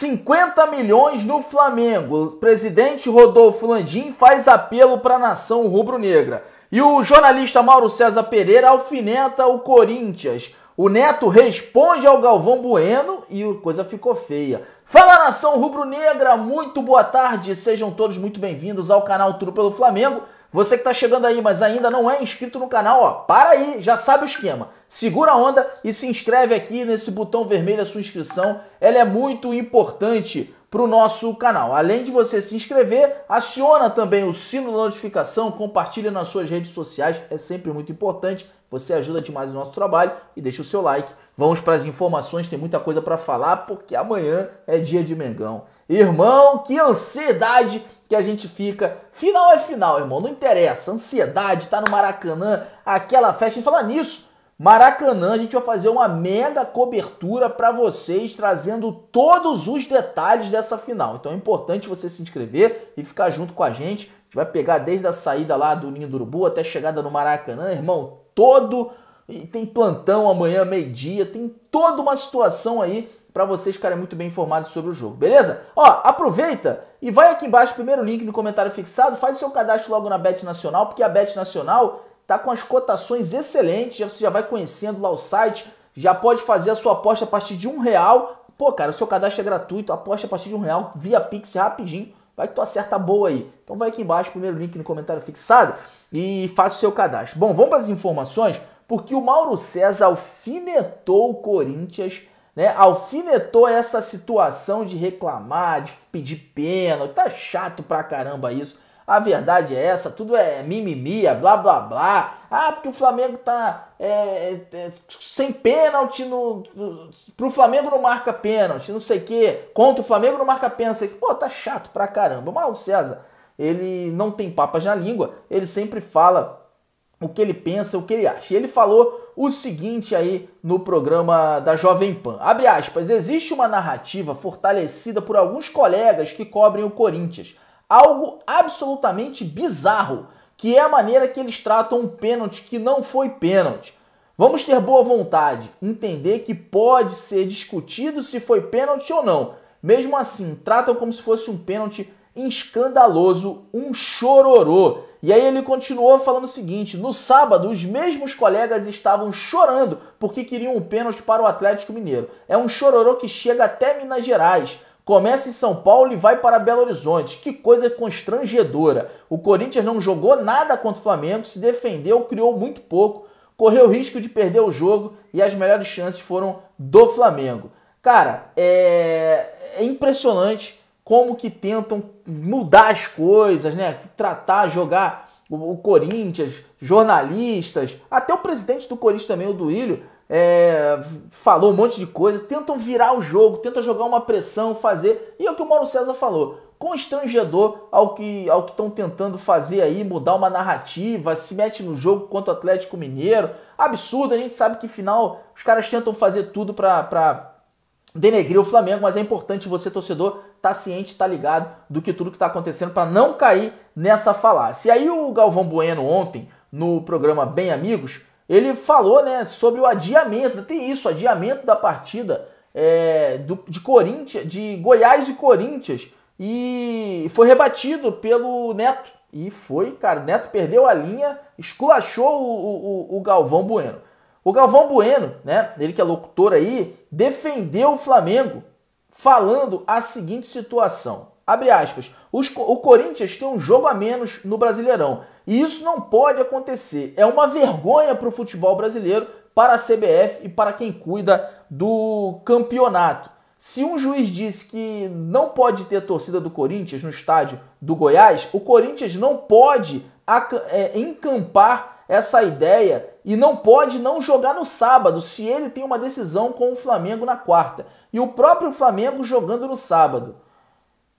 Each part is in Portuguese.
50 milhões no Flamengo. O presidente Rodolfo Landim faz apelo para a nação rubro-negra. E o jornalista Mauro César Pereira alfineta o Corinthians. O Neto responde ao Galvão Bueno e a coisa ficou feia. Fala nação rubro-negra, muito boa tarde, sejam todos muito bem-vindos ao canal Tudo pelo Flamengo. Você que está chegando aí, mas ainda não é inscrito no canal, ó, para aí, já sabe o esquema. Segura a onda e se inscreve aqui nesse botão vermelho a sua inscrição. Ela é muito importante para o nosso canal. Além de você se inscrever, aciona também o sino da notificação, compartilha nas suas redes sociais, é sempre muito importante. Você ajuda demais o nosso trabalho e deixa o seu like. Vamos para as informações, tem muita coisa para falar, porque amanhã é dia de Mengão. Irmão, que ansiedade que a gente fica. Final é final, irmão, não interessa. Ansiedade, tá no Maracanã, aquela festa. E falar nisso, Maracanã, a gente vai fazer uma mega cobertura para vocês, trazendo todos os detalhes dessa final. Então é importante você se inscrever e ficar junto com a gente. A gente vai pegar desde a saída lá do Ninho do Urubu até a chegada no Maracanã, irmão, todo. E tem plantão amanhã, meio-dia, tem toda uma situação aí para vocês ficarem muito bem informados sobre o jogo, beleza? Ó, aproveita e vai aqui embaixo, primeiro link no comentário fixado, faz seu cadastro logo na Bet Nacional, porque a Bet Nacional tá com as cotações excelentes, você já vai conhecendo lá o site, já pode fazer a sua aposta a partir de um real. Pô, cara, o seu cadastro é gratuito, aposta a partir de um real via Pix rapidinho, vai que tu acerta boa aí. Então vai aqui embaixo, primeiro link no comentário fixado e faça o seu cadastro. Bom, vamos para as informações, porque o Mauro César alfinetou o Corinthians, né? Alfinetou essa situação de reclamar, de pedir pênalti, tá chato pra caramba isso a verdade é essa, tudo é mimimia, é blá blá blá. Ah, porque o Flamengo tá é, é, é, sem pênalti no, no. Pro Flamengo não marca pênalti, não sei o quê. Contra o Flamengo não marca pênalti. Pô, tá chato pra caramba. Mas o César, ele não tem papas na língua, ele sempre fala o que ele pensa, o que ele acha. E ele falou o seguinte aí no programa da Jovem Pan. Abre aspas, existe uma narrativa fortalecida por alguns colegas que cobrem o Corinthians algo absolutamente bizarro, que é a maneira que eles tratam um pênalti que não foi pênalti. Vamos ter boa vontade, entender que pode ser discutido se foi pênalti ou não. Mesmo assim, tratam como se fosse um pênalti escandaloso, um chororô. E aí ele continuou falando o seguinte: no sábado, os mesmos colegas estavam chorando porque queriam um pênalti para o Atlético Mineiro. É um chororô que chega até Minas Gerais. Começa em São Paulo e vai para Belo Horizonte. Que coisa constrangedora. O Corinthians não jogou nada contra o Flamengo, se defendeu, criou muito pouco, correu risco de perder o jogo e as melhores chances foram do Flamengo. Cara, é, é impressionante como que tentam mudar as coisas, né? Tratar, jogar o, Corinthians, jornalistas, até o presidente do Corinthians também, o Duílio, é, falou um monte de coisa, tentam virar o jogo, tentam jogar uma pressão, fazer. E é o que o Mauro César falou. Constrangedor ao que ao que estão tentando fazer aí, mudar uma narrativa, se mete no jogo contra o Atlético Mineiro. Absurdo, a gente sabe que final os caras tentam fazer tudo para denegrir o Flamengo, mas é importante você, torcedor, tá ciente, tá ligado do que tudo que tá acontecendo para não cair nessa falácia. E aí o Galvão Bueno ontem, no programa Bem Amigos, ele falou né, sobre o adiamento, né, tem isso, adiamento da partida é, do, de Corinthians, de Goiás e Corinthians. E foi rebatido pelo Neto. E foi, cara, o Neto perdeu a linha, esculachou o, o, o Galvão Bueno. O Galvão Bueno, né, ele que é locutor aí, defendeu o Flamengo falando a seguinte situação. Abre aspas. Os, o Corinthians tem um jogo a menos no Brasileirão e isso não pode acontecer. É uma vergonha para o futebol brasileiro, para a CBF e para quem cuida do campeonato. Se um juiz diz que não pode ter torcida do Corinthians no estádio do Goiás, o Corinthians não pode é, encampar essa ideia e não pode não jogar no sábado se ele tem uma decisão com o Flamengo na quarta. E o próprio Flamengo jogando no sábado.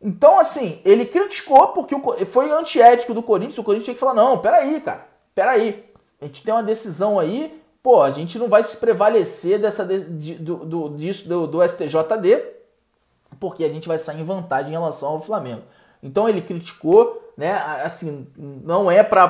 Então, assim, ele criticou porque foi antiético do Corinthians. O Corinthians tinha que falar: não, peraí, cara, peraí. A gente tem uma decisão aí, pô, a gente não vai se prevalecer dessa, de, do, do, disso do, do STJD, porque a gente vai sair em vantagem em relação ao Flamengo. Então, ele criticou, né? Assim, não é para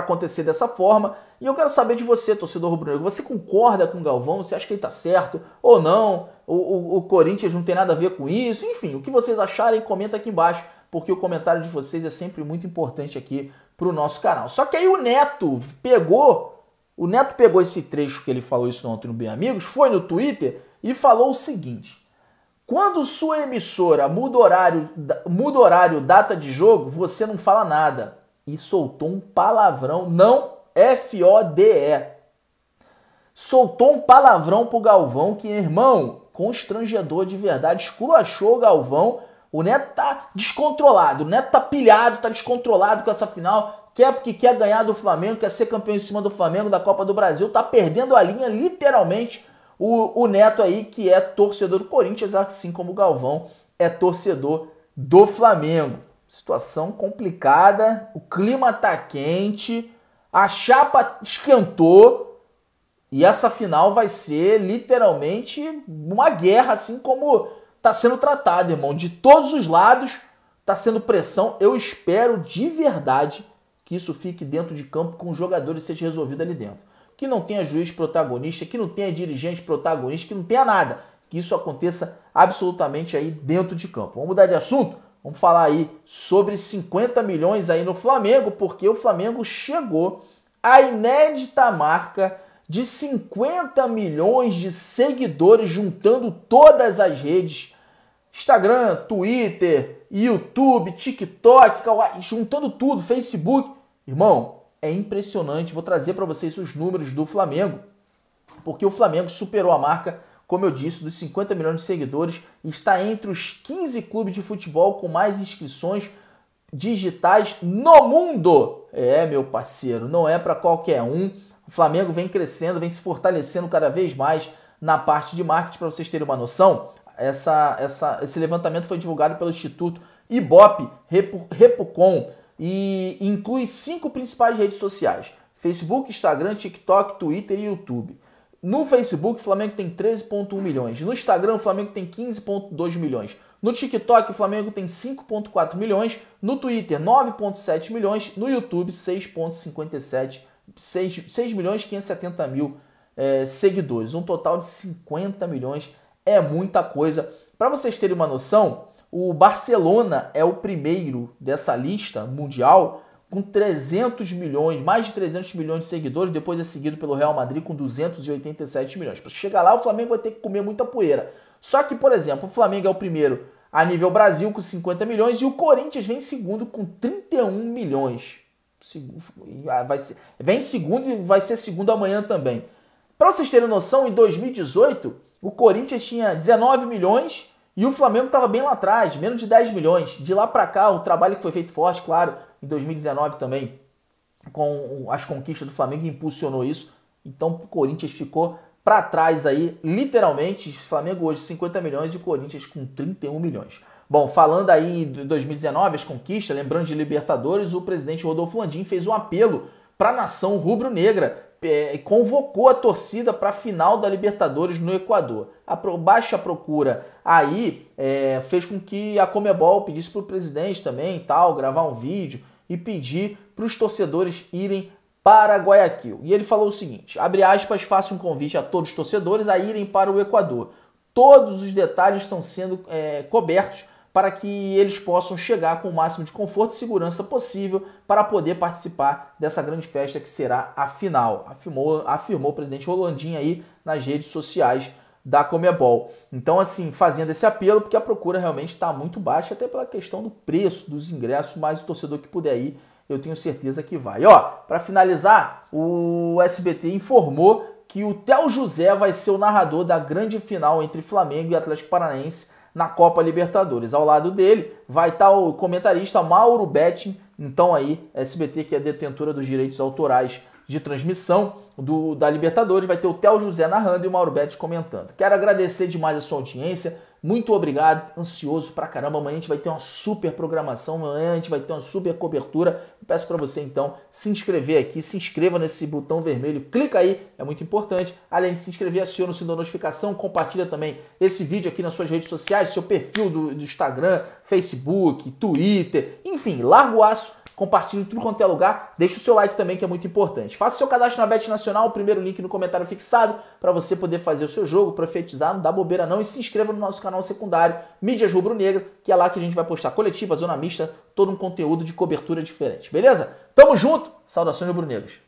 acontecer dessa forma. E eu quero saber de você, torcedor rubro-negro, você concorda com o Galvão? Você acha que ele tá certo ou não? o, o, o Corinthians não tem nada a ver com isso. Enfim, o que vocês acharem, comenta aqui embaixo, porque o comentário de vocês é sempre muito importante aqui para o nosso canal. Só que aí o Neto pegou, o Neto pegou esse trecho que ele falou isso ontem no Bem Amigos, foi no Twitter e falou o seguinte: quando sua emissora muda horário, muda horário, data de jogo, você não fala nada. E soltou um palavrão, não F-O-D-E. Soltou um palavrão pro Galvão que, irmão, constrangedor de verdade, esculachou o Galvão. O Neto tá descontrolado, o Neto tá pilhado, tá descontrolado com essa final. Quer porque quer ganhar do Flamengo, quer ser campeão em cima do Flamengo, da Copa do Brasil, tá perdendo a linha literalmente. O, o Neto aí, que é torcedor do Corinthians, assim como o Galvão é torcedor do Flamengo. Situação complicada, o clima tá quente, a chapa esquentou, e essa final vai ser literalmente uma guerra, assim como está sendo tratada, irmão. De todos os lados está sendo pressão. Eu espero de verdade que isso fique dentro de campo com os jogadores e seja resolvido ali dentro. Que não tenha juiz protagonista, que não tenha dirigente protagonista, que não tenha nada. Que isso aconteça absolutamente aí dentro de campo. Vamos mudar de assunto? Vamos falar aí sobre 50 milhões aí no Flamengo, porque o Flamengo chegou à inédita marca de 50 milhões de seguidores juntando todas as redes, Instagram, Twitter, YouTube, TikTok, juntando tudo, Facebook. Irmão, é impressionante. Vou trazer para vocês os números do Flamengo, porque o Flamengo superou a marca, como eu disse, dos 50 milhões de seguidores e está entre os 15 clubes de futebol com mais inscrições digitais no mundo. É, meu parceiro, não é para qualquer um. O Flamengo vem crescendo, vem se fortalecendo cada vez mais na parte de marketing. Para vocês terem uma noção, essa, essa, esse levantamento foi divulgado pelo Instituto Ibope Repucom e inclui cinco principais redes sociais: Facebook, Instagram, TikTok, Twitter e YouTube. No Facebook, o Flamengo tem 13,1 milhões. No Instagram, o Flamengo tem 15,2 milhões. No TikTok, o Flamengo tem 5,4 milhões. No Twitter, 9,7 milhões. No YouTube, 6,57 milhões 6, milhões e 570 mil é, seguidores, um total de 50 milhões, é muita coisa. Para vocês terem uma noção, o Barcelona é o primeiro dessa lista mundial com 300 milhões, mais de 300 milhões de seguidores, depois é seguido pelo Real Madrid com 287 milhões. Para chegar lá, o Flamengo vai ter que comer muita poeira. Só que, por exemplo, o Flamengo é o primeiro a nível Brasil com 50 milhões e o Corinthians vem segundo com 31 milhões. Ah, vai ser, vem segundo e vai ser segundo amanhã também. Para vocês terem noção, em 2018, o Corinthians tinha 19 milhões e o Flamengo estava bem lá atrás, menos de 10 milhões. De lá para cá, o trabalho que foi feito forte, claro, em 2019 também, com as conquistas do Flamengo, impulsionou isso. Então o Corinthians ficou para trás aí, literalmente, Flamengo hoje 50 milhões e Corinthians com 31 milhões. Bom, falando aí de 2019, as conquistas, lembrando de Libertadores, o presidente Rodolfo Landim fez um apelo para a nação rubro-negra, é, e convocou a torcida para a final da Libertadores no Equador. A baixa procura aí é, fez com que a Comebol pedisse para o presidente também tal, gravar um vídeo e pedir para os torcedores irem para Guayaquil. E ele falou o seguinte: abre aspas, faço um convite a todos os torcedores a irem para o Equador. Todos os detalhes estão sendo é, cobertos para que eles possam chegar com o máximo de conforto e segurança possível para poder participar dessa grande festa que será a final, afirmou, afirmou o presidente Rolandinho aí nas redes sociais da Comebol. Então, assim, fazendo esse apelo, porque a procura realmente está muito baixa, até pela questão do preço dos ingressos, mas o torcedor que puder ir eu tenho certeza que vai. Ó, para finalizar, o SBT informou que o Tel José vai ser o narrador da grande final entre Flamengo e Atlético Paranaense na Copa Libertadores. Ao lado dele vai estar tá o comentarista Mauro Betting, então aí SBT que é detentora dos direitos autorais de transmissão do, da Libertadores, vai ter o Tel José narrando e o Mauro Betting comentando. Quero agradecer demais a sua audiência muito obrigado, ansioso pra caramba. Amanhã a gente vai ter uma super programação, amanhã a gente vai ter uma super cobertura. Peço para você então se inscrever aqui, se inscreva nesse botão vermelho, clica aí, é muito importante. Além de se inscrever, aciona o sininho da notificação, compartilha também esse vídeo aqui nas suas redes sociais, seu perfil do, do Instagram, Facebook, Twitter, enfim, larga o aço compartilhe tudo quanto é lugar. Deixe o seu like também, que é muito importante. Faça seu cadastro na Bet Nacional, o primeiro link no comentário fixado, para você poder fazer o seu jogo, profetizar, não dá bobeira não. E se inscreva no nosso canal secundário, Mídias Rubro Negro, que é lá que a gente vai postar coletiva, zona mista, todo um conteúdo de cobertura diferente, beleza? Tamo junto, saudações rubro negros